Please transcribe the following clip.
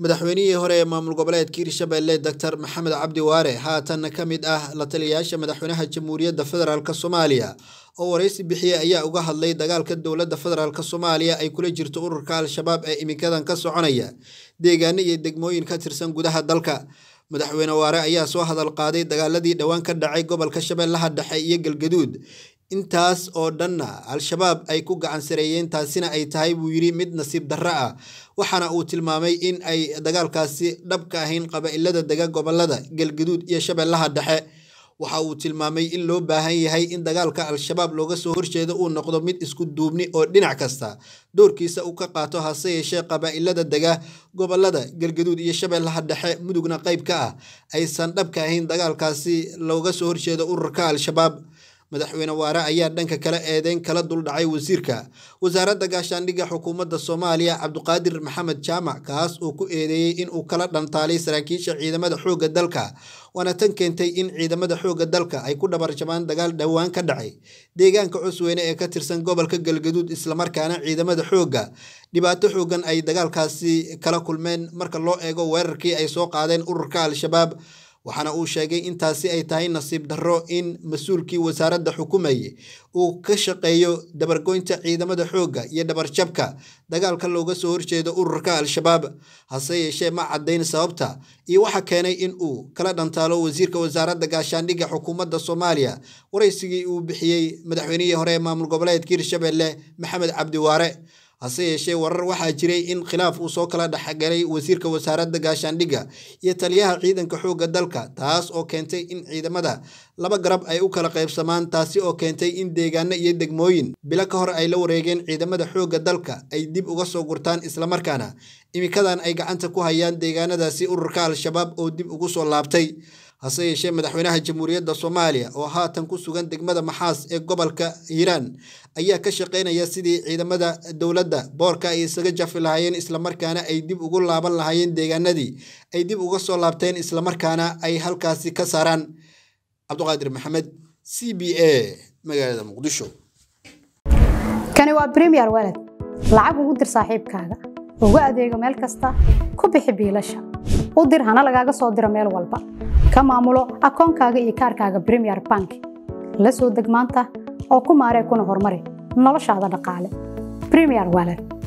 madaxweynihii hore ee maamul goboleedka hirshabelle doctor maxamed cabdi waare haatanna ka mid ah la taliyayaasha madaxweynaha jamhuuriyadda federaalka soomaaliya oo waraysi bixiya ayaa uga hadlay dagaalka dowladda federaalk soomaaliya ay kula jirto ururka al-shabaab ee iminkadan ka soconaya deegaano iyo degmooyin ka tirsan gudaha dalka madaxweyne waare ayaa soo hadal qaaday dagaaladii dhowaan ka dhacay gobolka shabeellaha dhexe iyo galgaduud intaas oo dhanna al-shabaab ay ku gacansareeyeen taasina ay tahay buu yidhi mid nasiib darro ah waxaana uu tilmaamay in ay dagaalkaasi dhabka ahayn qaba dega gobolada galgaduud iyo shabeellaha dhexe waxa uu tilmaamay in loo baahan yahay in dagaalka al-shabaab looga soo horjeedo uu noqdo mid isku duubni oo dhinac kasta doorkiisa uu ka qaato hase yeeshee qabaa dega gobolada galgaduud iyo shabeellaha dhexe mudugna qayb ka ah aysan dhabka ahayn dagaalkaasi looga soo horjeedo ururka al-shabaab madaxweyne waare ayaa dhanka kale eedeyn kala duldhacay wasiirka wasaaradda gaashaandhigga xukuumadda soomaaliya cabduqaadir maxamed jaamac kaas uu ku eedeeyey inuu kala dhantaalay saraakiisha ciidamada xoogga dalka waana tan keentay in ciidamada xoogga dalka ay ku dhabarjabaan dagaal dhowaan ka dhacay deegaanka cusweyne ee ka tirsan gobolka galgaduud islamarkaana ciidamada xoogga dhibaato xoogan ay dagaalkaasi kala kulmeen marka loo eego weerarkii ay soo qaadeen ururka al-shabaab waxaana uu sheegay intaasi ay tahay nasiib darro in mas-uulkii wasaaradda xukumayay uu ka shaqeeyo dabargoynta ciidamada xoogga iyo dhabarjabka dagaalka looga soo horjeedo ururka al-shabaab hase yeeshee ma caddayn sababta iyo waxaa keenay in uu kala dhantaalo wasiirka wasaaradda gaashaandhigga xukuumadda soomaaliya waraysigii uu bixiyey madaxweynihii hore ee maamul goboleedka hirshabelle maxamed cabdiwaare hase yeeshee warar waxaa jiray in khilaaf uu soo kala dhexgalay wasiirka wasaaradda gaashaandhigga iyo taliyaha ciidanka xoogga dalka taas oo keentay in ciidamada laba garab ay u kala qaybsamaan taasi oo keentay in deegaano iyo degmooyin bilo ka hor ay la wareegeen ciidamada xoogga dalka ay dib uga soo gurtaan islamarkaana iminkadan ay gacanta ku hayaan deegaanadaasi ururka al-shabaab oo dib ugu soo laabtay hase yeeshee madaxweynaha jamhuuriyadda soomaaliya oo haatan ku sugan degmada maxaas ee gobolka iiraan ayaa ka shaqeynaya sidii ciidamada dowladda boorka ay isaga jafi lahaayeen islamarkaana ay dib ugu laaban lahaayeen deegaanadii ay dib uga soo laabteen islamarkaana ay halkaasi ka saaraan cabdiqaadir maxamed c b a magaalada muqdisho kani waa bremier weled lacag ugu dir saaxiibkaaga uga adeego meel kasta ku bixi biilasha u dir hana lagaaga soo diro meel walba ka maamulo akoonkaaga iyo kaarkaaga bremier bank la soo deg maanta oo ku maaree kuna horumari noloshaada dhaqaale bremier waler